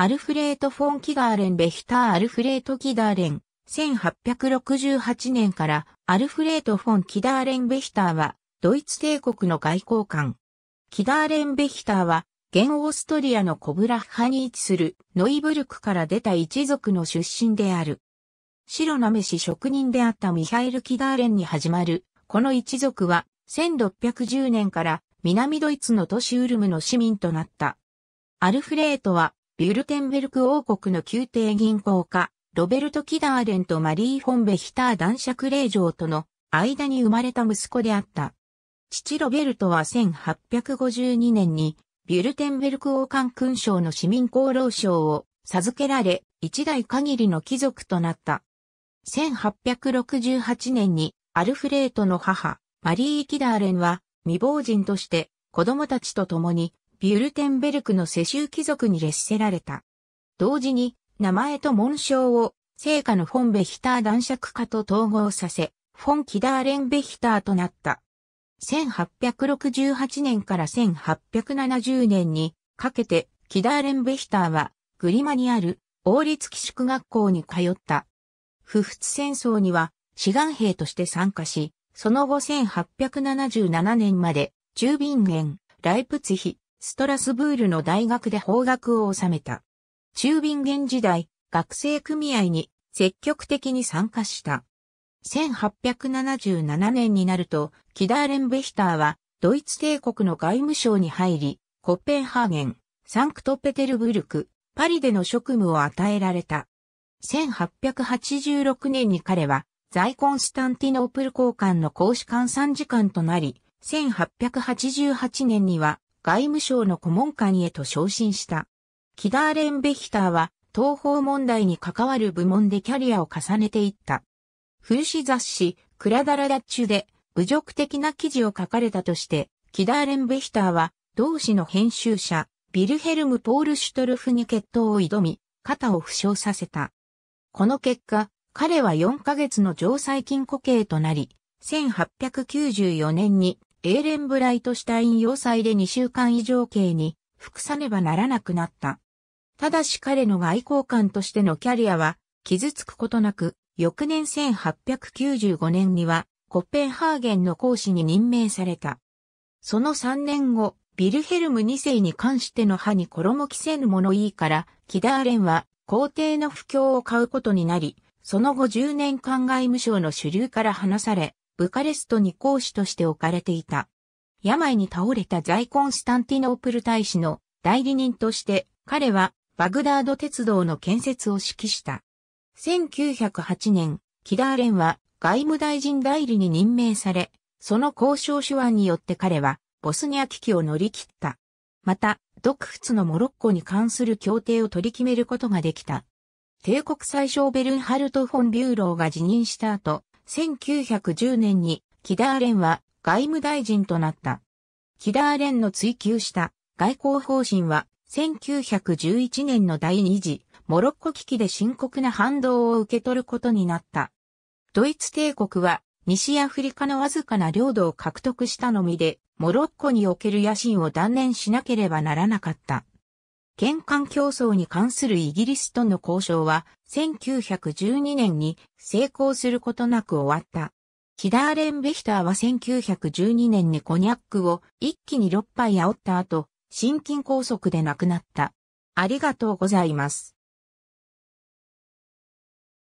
アルフレート・フォン・キガーレン・ベヒター・アルフレート・キダーレン、1868年からアルフレート・フォン・キダーレン・ベヒターは、ドイツ帝国の外交官。キダーレン・ベヒターは、現オーストリアのコブラッハに位置するノイブルクから出た一族の出身である。白なめし職人であったミハイル・キダーレンに始まる、この一族は、1610年から南ドイツの都市ウルムの市民となった。アルフレートはビュルテンベルク王国の宮廷銀行家、ロベルト・キダーレンとマリー・フォンベヒター男爵令嬢との間に生まれた息子であった。父ロベルトは1852年にビュルテンベルク王冠勲章の市民功労賞を授けられ、一代限りの貴族となった。1868年にアルフレートの母、マリー・キダーレンは未亡人として子供たちと共にビュルテンベルクの世襲貴族に列せられた。同時に、名前と紋章を、聖家のフォンベヒター男爵家と統合させ、フォン・キダーレンベヒターとなった。1868年から1870年にかけて、キダーレンベヒターは、グリマにある王立寄宿学校に通った。不仏戦争には、志願兵として参加し、その後1877年まで、中便ンライプツヒ、ストラスブールの大学で法学を収めた。中便ン時代、学生組合に積極的に参加した。1877年になると、キダーレン・ベヒターは、ドイツ帝国の外務省に入り、コッペンハーゲン、サンクトペテルブルク、パリでの職務を与えられた。1886年に彼は、在コンスタンティノープル交換の公使館参事官となり、1888年には、外務省の顧問官へと昇進した。キダーレン・ベヒターは、東方問題に関わる部門でキャリアを重ねていった。風刺雑誌、クラダラダッチュで、侮辱的な記事を書かれたとして、キダーレン・ベヒターは、同誌の編集者、ビルヘルム・ポール・シュトルフに決闘を挑み、肩を負傷させた。この結果、彼は4ヶ月の常細菌固形となり、1894年にエーレンブライトシュタイン要塞で2週間以上刑に服さねばならなくなった。ただし彼の外交官としてのキャリアは傷つくことなく、翌年1895年にはコッペンハーゲンの講師に任命された。その3年後、ビルヘルム2世に関しての歯に衣着せぬの。いいから、キダーレンは皇帝の不況を買うことになり、その後10年間外務省の主流から離され、ブカレストに公使として置かれていた。病に倒れた在コンスタンティノープル大使の代理人として彼はバグダード鉄道の建設を指揮した。1908年、キダーレンは外務大臣代理に任命され、その交渉手腕によって彼はボスニア危機を乗り切った。また、独仏のモロッコに関する協定を取り決めることができた。帝国最小ベルンハルト・フォン・ビューローが辞任した後、1910年にキダーレンは外務大臣となった。キダーレンの追求した外交方針は1911年の第二次モロッコ危機で深刻な反動を受け取ることになった。ドイツ帝国は西アフリカのわずかな領土を獲得したのみで、モロッコにおける野心を断念しなければならなかった。玄関競争に関するイギリスとの交渉は1912年に成功することなく終わった。キダーレン・ベヒターは1912年にコニャックを一気に6杯煽った後、心筋梗塞で亡くなった。ありがとうございます。